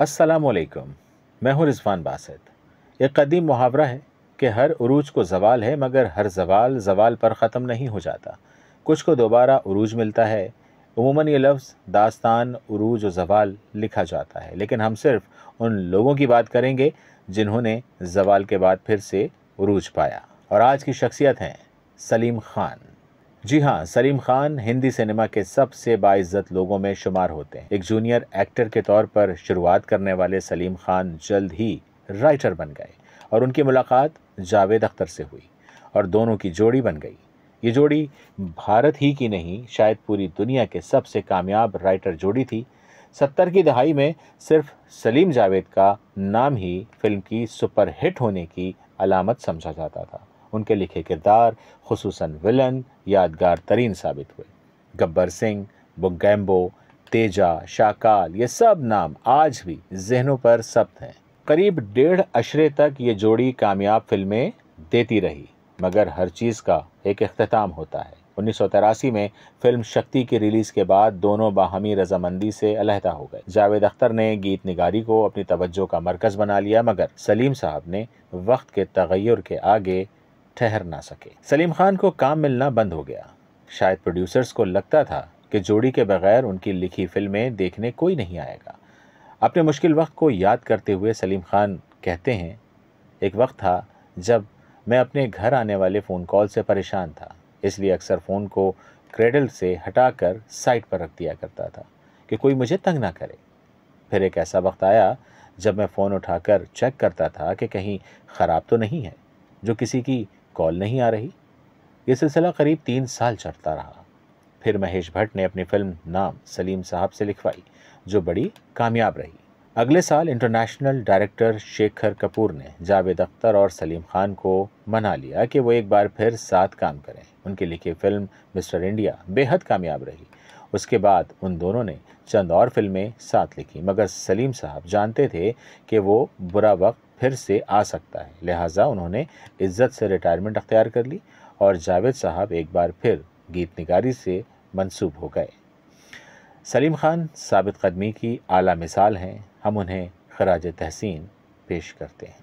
असलकम मैं हूँ रिजवान बासत एक कदीम मुहावरा है कि हर उरूज को जवाल है मगर हर जवाल जवाल पर ख़त्म नहीं हो जाता कुछ को दोबारा उरूज मिलता है उमूमा ये लफ्ज़ दास्तान उरूज और जवाल लिखा जाता है लेकिन हम सिर्फ उन लोगों की बात करेंगे जिन्होंने जवाल के बाद फिर से उरूज पाया और आज की शख्सियत हैं सलीम ख़ान जी हाँ सलीम खान हिंदी सिनेमा के सबसे बाइज्जत लोगों में शुमार होते हैं एक जूनियर एक्टर के तौर पर शुरुआत करने वाले सलीम खान जल्द ही राइटर बन गए और उनकी मुलाकात जावेद अख्तर से हुई और दोनों की जोड़ी बन गई ये जोड़ी भारत ही की नहीं शायद पूरी दुनिया के सबसे कामयाब राइटर जोड़ी थी सत्तर की दहाई में सिर्फ सलीम जावेद का नाम ही फिल्म की सुपरहिट होने की अलामत समझा जाता था उनके लिखे किरदार खसूस विलन यादगार तरीन साबित हुए गब्बर सिंह बुगैम्बो तेजा शाकाल ये सब नाम आज भी जहनों पर सब्त हैं करीब डेढ़ अशरे तक ये जोड़ी कामयाब फिल्में देती रही मगर हर चीज़ का एक अख्ताम होता है उन्नीस में फिल्म शक्ति की रिलीज़ के बाद दोनों बाहमी रजामंदी से अलहदा हो गए जावेद अख्तर ने गीत निगारी को अपनी तवज्जो का मरकज़ बना लिया मगर सलीम साहब ने वक्त के तगैर के आगे ठहर ना सके सलीम खान को काम मिलना बंद हो गया शायद प्रोड्यूसर्स को लगता था कि जोड़ी के बगैर उनकी लिखी फिल्में देखने कोई नहीं आएगा अपने मुश्किल वक्त को याद करते हुए सलीम खान कहते हैं एक वक्त था जब मैं अपने घर आने वाले फ़ोन कॉल से परेशान था इसलिए अक्सर फ़ोन को क्रेडल से हटाकर साइट पर रख दिया करता था कि कोई मुझे तंग ना करे फिर एक ऐसा वक्त आया जब मैं फ़ोन उठाकर चेक करता था कि कहीं ख़राब तो नहीं है जो किसी की कॉल नहीं आ रही ये सिलसिला करीब तीन साल चढ़ता रहा फिर महेश भट्ट ने अपनी फिल्म नाम सलीम साहब से लिखवाई जो बड़ी कामयाब रही अगले साल इंटरनेशनल डायरेक्टर शेखर कपूर ने जावेद अख्तर और सलीम खान को मना लिया कि वो एक बार फिर साथ काम करें उनकी लिखी फिल्म मिस्टर इंडिया बेहद कामयाब रही उसके बाद उन दोनों ने चंद और फिल्में साथ लिखी मगर सलीम साहब जानते थे कि वो बुरा वक्त फिर से आ सकता है लिहाजा उन्होंने इज्जत से रिटायरमेंट अख्तियार कर ली और जावेद साहब एक बार फिर गीत निगारी से मंसूब हो गए सलीम खान साबित कदमी की आला मिसाल हैं हम उन्हें खराज तहसीन पेश करते हैं